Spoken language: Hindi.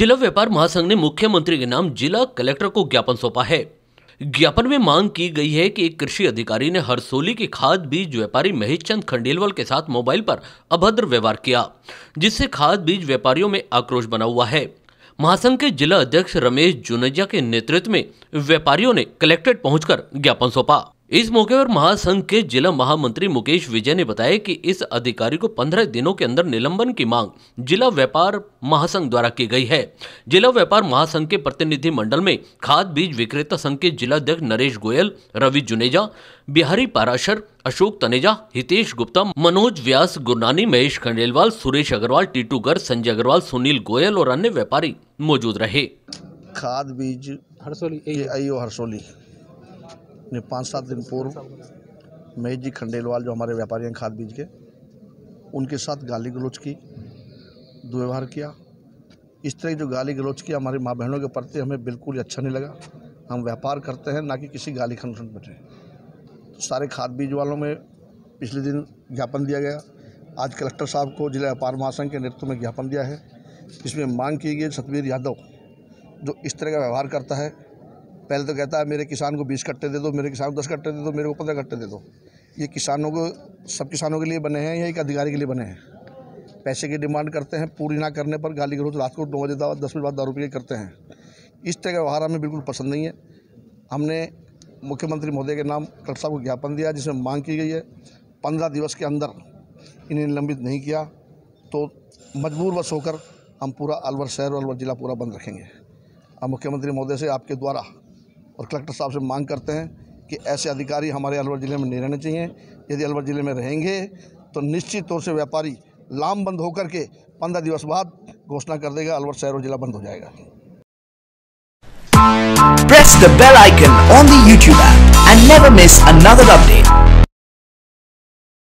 जिला व्यापार महासंघ ने मुख्यमंत्री के नाम जिला कलेक्टर को ज्ञापन सौंपा है ज्ञापन में मांग की गई है कि एक कृषि अधिकारी ने हरसोली के खाद बीज व्यापारी महेश चंद खंडेलवाल के साथ मोबाइल पर अभद्र व्यवहार किया जिससे खाद बीज व्यापारियों में आक्रोश बना हुआ है महासंघ के जिला अध्यक्ष रमेश जुनेजा के नेतृत्व में व्यापारियों ने कलेक्ट्रेट पहुंचकर ज्ञापन सौंपा इस मौके पर महासंघ के जिला महामंत्री मुकेश विजय ने बताया कि इस अधिकारी को पंद्रह दिनों के अंदर निलंबन की मांग जिला व्यापार महासंघ द्वारा की गई है जिला व्यापार महासंघ के प्रतिनिधि मंडल में खाद बीज विक्रेता संघ के जिलाध्यक्ष नरेश गोयल रवि जुनेजा बिहारी पाराशर अशोक तनेजा हितेश गुप्ता मनोज व्यास गुरनानी महेश खंडेलवाल सुरेश अग्रवाल टीटू गर्ग संजय अग्रवाल सुनील गोयल और अन्य व्यापारी मौजूद रहे खाद बीज हरसोली हरसोली ने पाँच सात दिन पूर्व महेश जी खंडेलवाल जो हमारे व्यापारी हैं खाद बीज के उनके साथ गाली गलोच की दुर्व्यवहार किया इस तरह जो गाली गलोच की हमारी माँ बहनों के प्रति हमें बिल्कुल अच्छा नहीं लगा हम व्यापार करते हैं ना कि किसी गाली खंडन बैठे तो सारे खाद बीज वालों में पिछले दिन ज्ञापन दिया गया आज कलेक्टर साहब को जिला व्यापार महासंघ के नेतृत्व में ज्ञापन दिया है इसमें मांग की गई सतवीर यादव जो इस तरह का व्यवहार करता है पहले तो कहता है मेरे किसान को बीस कट्टे दे दो मेरे किसान को दस कट्टे दे दो मेरे को पंद्रह कट्टे दे दो ये किसानों को सब किसानों के लिए बने हैं या एक अधिकारी के लिए बने हैं पैसे की डिमांड करते हैं पूरी ना करने पर गाली गलोच रात को नौ बजे दावा दस बजे बाद दारू पी करते हैं इस तरह का व्यवहार हमें बिल्कुल पसंद नहीं है हमने मुख्यमंत्री महोदय के नाम कल साहब को ज्ञापन दिया जिसमें मांग की गई है पंद्रह दिवस के अंदर इन्हें निलंबित नहीं किया तो मजबूर बस होकर हम पूरा अलवर शहर और अलवर ज़िला पूरा बंद रखेंगे अब मुख्यमंत्री महोदय से आपके द्वारा और कलेक्टर साहब से मांग करते हैं कि ऐसे अधिकारी हमारे अलवर ज़िले में नहीं रहने चाहिए यदि अलवर ज़िले में रहेंगे तो निश्चित तौर से व्यापारी लामबंद होकर के पंद्रह दिवस बाद घोषणा कर देगा अलवर शहर और जिला बंद हो जाएगा Press the bell icon on the YouTube app and never miss another update.